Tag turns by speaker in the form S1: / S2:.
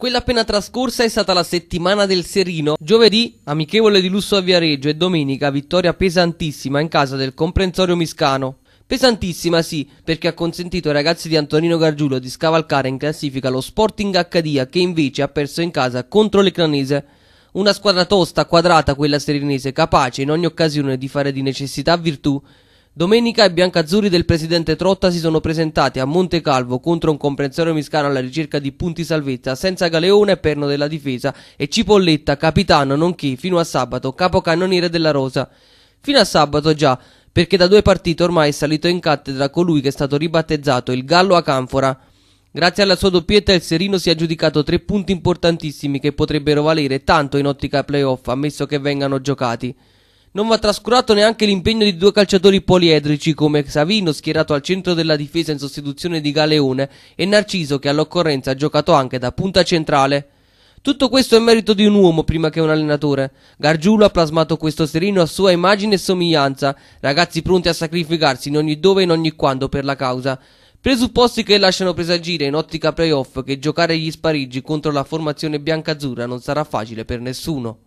S1: Quella appena trascorsa è stata la settimana del Serino. Giovedì, amichevole di lusso a Viareggio e domenica vittoria pesantissima in casa del comprensorio Miscano. Pesantissima sì, perché ha consentito ai ragazzi di Antonino Gargiulo di scavalcare in classifica lo Sporting Accadia che invece ha perso in casa contro le Clanese. Una squadra tosta, quadrata quella serinese, capace in ogni occasione di fare di necessità virtù. Domenica i biancazzurri del presidente Trotta si sono presentati a Monte Calvo contro un comprensorio miscano alla ricerca di punti salvezza senza Galeone, perno della difesa, e Cipolletta, capitano, nonché fino a sabato capocannoniere della Rosa. Fino a sabato già, perché da due partite ormai è salito in cattedra colui che è stato ribattezzato il Gallo a Canfora. Grazie alla sua doppietta il Serino si è aggiudicato tre punti importantissimi che potrebbero valere tanto in ottica playoff ammesso che vengano giocati. Non va trascurato neanche l'impegno di due calciatori poliedrici come Savino, schierato al centro della difesa in sostituzione di Galeone, e Narciso, che all'occorrenza ha giocato anche da punta centrale. Tutto questo è merito di un uomo prima che un allenatore. Gargiulo ha plasmato questo serino a sua immagine e somiglianza, ragazzi pronti a sacrificarsi in ogni dove e in ogni quando per la causa. Presupposti che lasciano presagire in ottica playoff che giocare gli sparigi contro la formazione biancazzurra non sarà facile per nessuno.